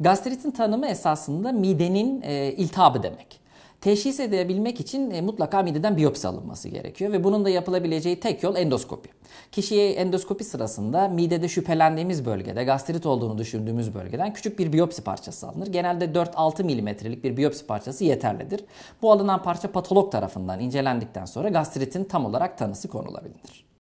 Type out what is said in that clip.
Gastritin tanımı esasında midenin e, iltihabı demek. Teşhis edebilmek için e, mutlaka mideden biyopsi alınması gerekiyor ve bunun da yapılabileceği tek yol endoskopi. Kişiye endoskopi sırasında midede şüphelendiğimiz bölgede, gastrit olduğunu düşündüğümüz bölgeden küçük bir biyopsi parçası alınır. Genelde 4-6 milimetrelik bir biyopsi parçası yeterlidir. Bu alınan parça patolog tarafından incelendikten sonra gastritin tam olarak tanısı konulabilir.